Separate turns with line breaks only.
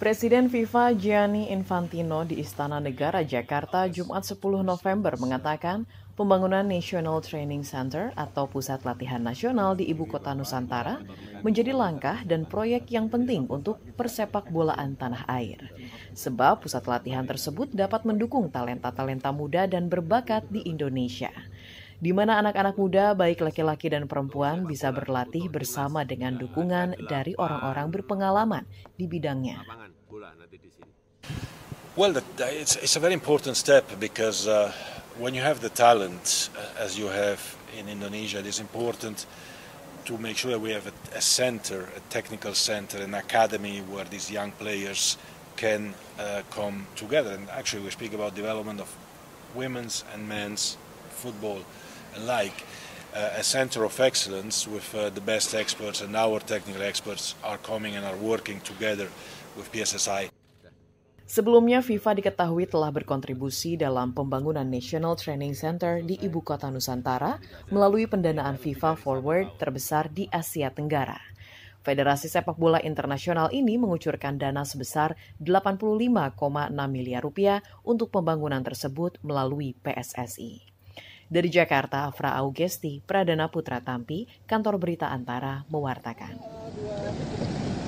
Presiden FIFA Gianni Infantino di Istana Negara Jakarta Jumat 10 November mengatakan pembangunan National Training Center atau Pusat Latihan Nasional di Ibu Kota Nusantara menjadi langkah dan proyek yang penting untuk persepak bolaan tanah air. Sebab pusat latihan tersebut dapat mendukung talenta-talenta muda dan berbakat di Indonesia di mana anak-anak muda, baik laki-laki dan perempuan, bisa berlatih bersama dengan dukungan dari orang-orang berpengalaman di bidangnya.
the decision? Well, it's, it's a very important step because uh, when you have the talent, uh, as you have in Indonesia, it is important to make sure that we have a, a center, a technical center, an academy where these young players can uh, come together. And actually, we speak about development of women's and men's football alike. Uh, a center of excellence with uh, the best experts, and our technical experts are coming and are working together with PSSI.
Sebelumnya, FIFA diketahui telah berkontribusi dalam pembangunan National Training Center di ibu kota Nusantara melalui pendanaan FIFA Forward terbesar di Asia Tenggara. Federasi Sepak Bola Internasional ini mengucurkan dana sebesar 85,6 miliar rupiah untuk pembangunan tersebut melalui PSSI. Dari Jakarta, Afra Augesti, Pradana Putra Tampi, Kantor Berita Antara,
mewartakan.